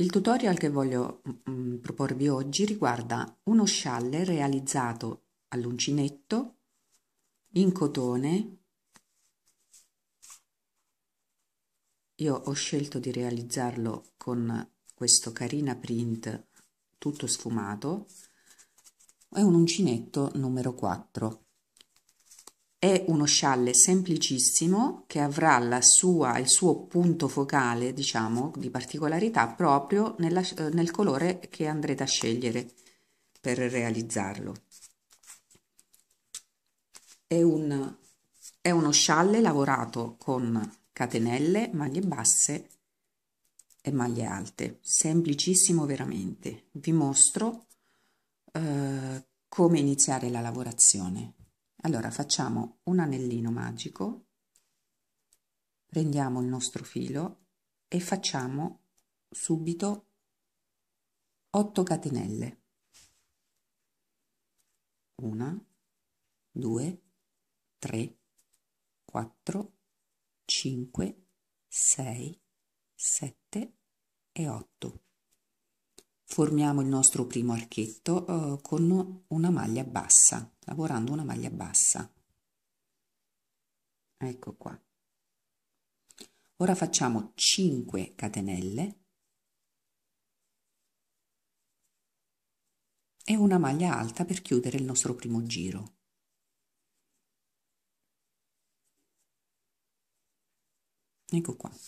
Il tutorial che voglio mm, mm, proporvi oggi riguarda uno scialle realizzato all'uncinetto in cotone. Io ho scelto di realizzarlo con questo carina print tutto sfumato. È un uncinetto numero 4. È uno scialle semplicissimo che avrà la sua, il suo punto focale, diciamo, di particolarità proprio nella, eh, nel colore che andrete a scegliere per realizzarlo. È, un, è uno scialle lavorato con catenelle, maglie basse e maglie alte, semplicissimo veramente. Vi mostro eh, come iniziare la lavorazione. Allora facciamo un anellino magico, prendiamo il nostro filo e facciamo subito 8 catenelle. 1, 2, 3, 4, 5, 6, 7 e 8 formiamo il nostro primo archetto eh, con una maglia bassa lavorando una maglia bassa ecco qua ora facciamo 5 catenelle e una maglia alta per chiudere il nostro primo giro ecco qua a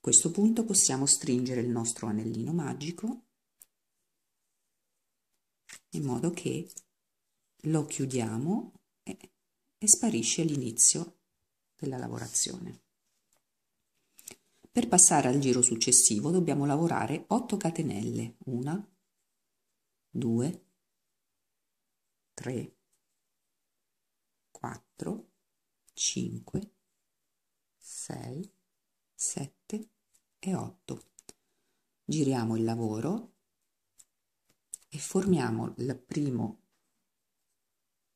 questo punto possiamo stringere il nostro anellino magico in modo che lo chiudiamo e, e sparisce l'inizio della lavorazione. Per passare al giro successivo dobbiamo lavorare 8 catenelle, 1, 2, 3, 4, 5, 6, 7 e 8. Giriamo il lavoro e formiamo il primo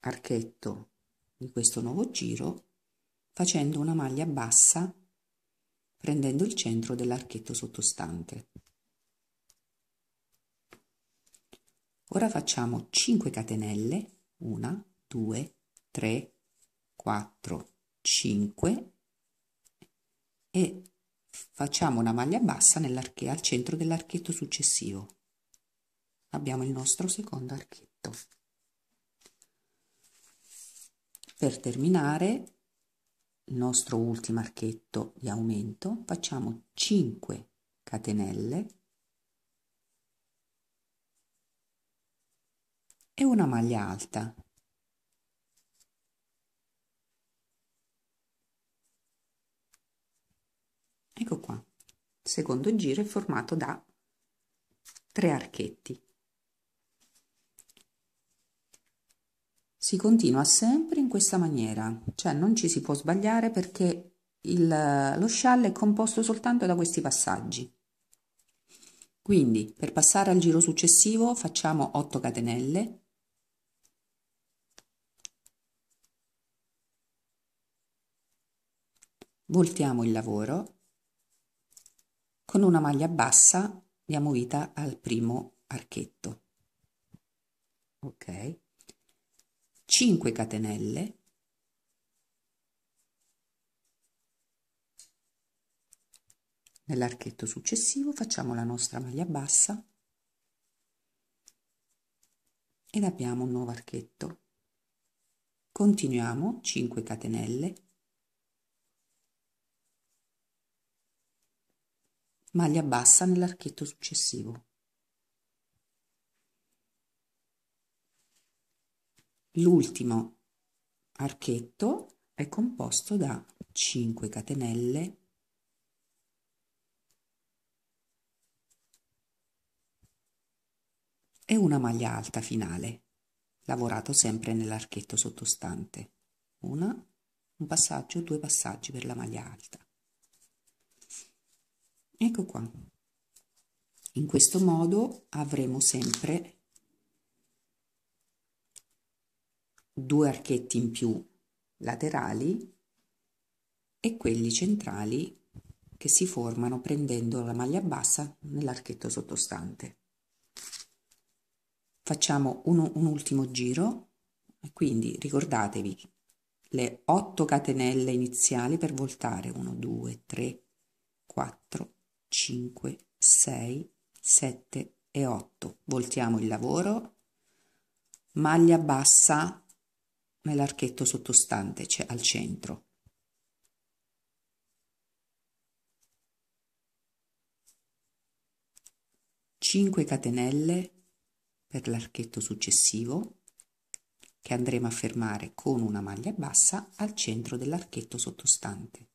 archetto di questo nuovo giro facendo una maglia bassa prendendo il centro dell'archetto sottostante. Ora facciamo 5 catenelle, 1, 2, 3, 4, 5 e facciamo una maglia bassa al centro dell'archetto successivo abbiamo il nostro secondo archetto per terminare il nostro ultimo archetto di aumento facciamo 5 catenelle e una maglia alta ecco qua secondo giro è formato da tre archetti si continua sempre in questa maniera, cioè non ci si può sbagliare perché il, lo scialle è composto soltanto da questi passaggi. Quindi per passare al giro successivo facciamo 8 catenelle, voltiamo il lavoro, con una maglia bassa diamo vita al primo archetto. Ok. 5 catenelle nell'archetto successivo facciamo la nostra maglia bassa ed abbiamo un nuovo archetto continuiamo 5 catenelle maglia bassa nell'archetto successivo L'ultimo archetto è composto da 5 catenelle e una maglia alta finale, lavorato sempre nell'archetto sottostante. Una, un passaggio, due passaggi per la maglia alta. Ecco qua. In questo modo avremo sempre due archetti in più laterali e quelli centrali che si formano prendendo la maglia bassa nell'archetto sottostante. Facciamo un, un ultimo giro, quindi ricordatevi le 8 catenelle iniziali per voltare 1, 2, 3, 4, 5, 6, 7 e 8. Voltiamo il lavoro, maglia bassa ma è l'archetto sottostante, cioè al centro. Cinque catenelle per l'archetto successivo che andremo a fermare con una maglia bassa al centro dell'archetto sottostante.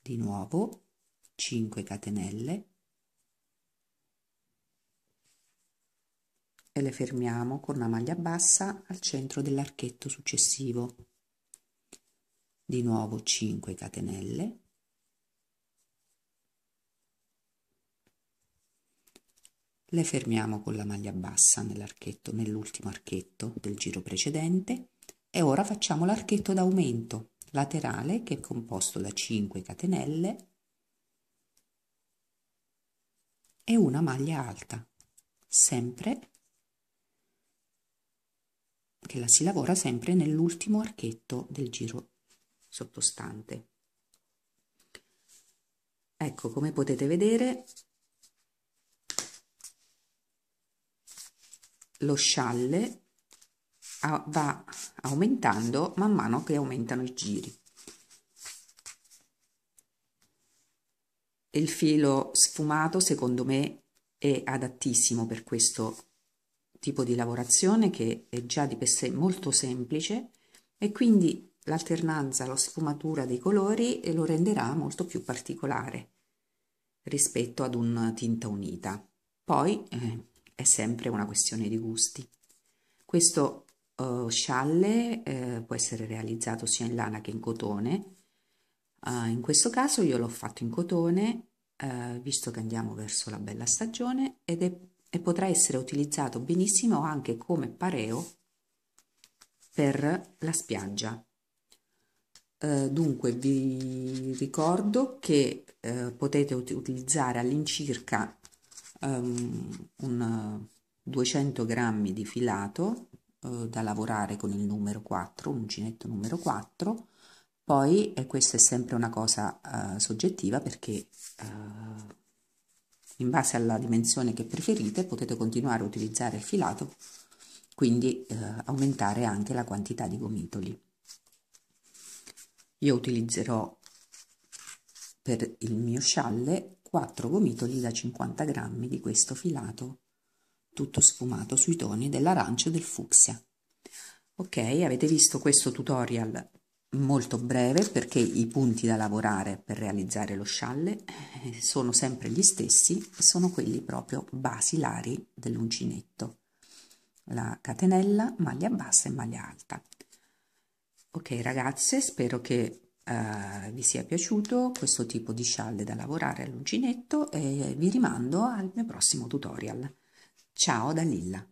Di nuovo 5 catenelle e le fermiamo con una maglia bassa al centro dell'archetto successivo di nuovo 5 catenelle le fermiamo con la maglia bassa nell'archetto nell'ultimo archetto del giro precedente e ora facciamo l'archetto d'aumento laterale che è composto da 5 catenelle e una maglia alta sempre che la si lavora sempre nell'ultimo archetto del giro sottostante ecco come potete vedere lo scialle va aumentando man mano che aumentano i giri il filo sfumato secondo me è adattissimo per questo tipo di lavorazione che è già di per sé molto semplice e quindi l'alternanza, la sfumatura dei colori lo renderà molto più particolare rispetto ad una tinta unita. Poi eh, è sempre una questione di gusti. Questo eh, scialle eh, può essere realizzato sia in lana che in cotone. Eh, in questo caso io l'ho fatto in cotone, eh, visto che andiamo verso la bella stagione, ed è e potrà essere utilizzato benissimo anche come pareo per la spiaggia. Eh, dunque vi ricordo che eh, potete ut utilizzare all'incirca um, un, 200 grammi di filato eh, da lavorare con il numero 4, l'uncinetto numero 4, poi e questa è sempre una cosa eh, soggettiva perché eh, in base alla dimensione che preferite potete continuare a utilizzare il filato quindi eh, aumentare anche la quantità di gomitoli io utilizzerò per il mio scialle 4 gomitoli da 50 grammi di questo filato tutto sfumato sui toni dell'arancio del fucsia ok avete visto questo tutorial molto breve perché i punti da lavorare per realizzare lo scialle eh, sono sempre gli stessi sono quelli proprio basilari dell'uncinetto la catenella maglia bassa e maglia alta ok ragazze spero che eh, vi sia piaciuto questo tipo di scialle da lavorare all'uncinetto e vi rimando al mio prossimo tutorial ciao da Lilla